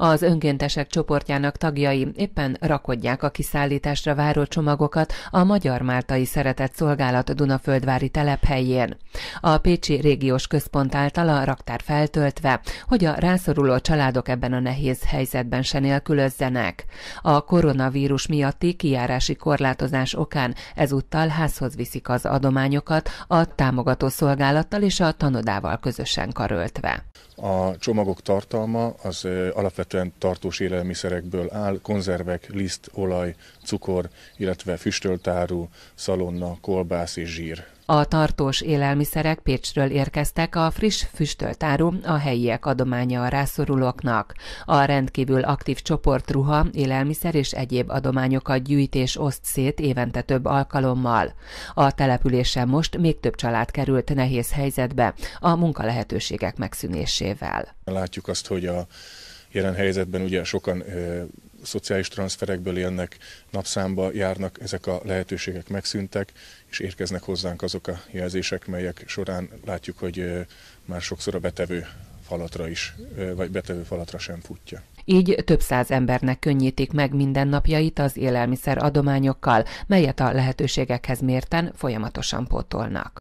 Az önkéntesek csoportjának tagjai éppen rakodják a kiszállításra váró csomagokat a Magyar-Máltai Szeretett Szolgálat Dunaföldvári telephelyén. A Pécsi régiós központ által a raktár feltöltve, hogy a rászoruló családok ebben a nehéz helyzetben se nélkülözzenek. A koronavírus miatti kiárási korlátozás okán ezúttal házhoz viszik az adományokat a támogató szolgálattal és a tanodával közösen karöltve. A csomagok tartalma az alapvetően alapvetően tartós élelmiszerekből áll, konzervek, liszt, olaj, cukor, illetve füstöltáru, szalonna, kolbász és zsír. A tartós élelmiszerek Pécsről érkeztek, a friss füstöltáru a helyiek adománya a rászorulóknak. A rendkívül aktív csoport ruha, élelmiszer és egyéb adományokat gyűjt és oszt szét évente több alkalommal. A településen most még több család került nehéz helyzetbe a munkalehetőségek megszűnésével. Látjuk azt, hogy a Jelen helyzetben ugye sokan szociális transferekből élnek, napszámba járnak, ezek a lehetőségek megszűntek, és érkeznek hozzánk azok a jelzések, melyek során látjuk, hogy már sokszor a betevő falatra is, vagy betevő falatra sem futja. Így több száz embernek könnyítik meg mindennapjait az élelmiszer adományokkal, melyet a lehetőségekhez mérten folyamatosan pótolnak.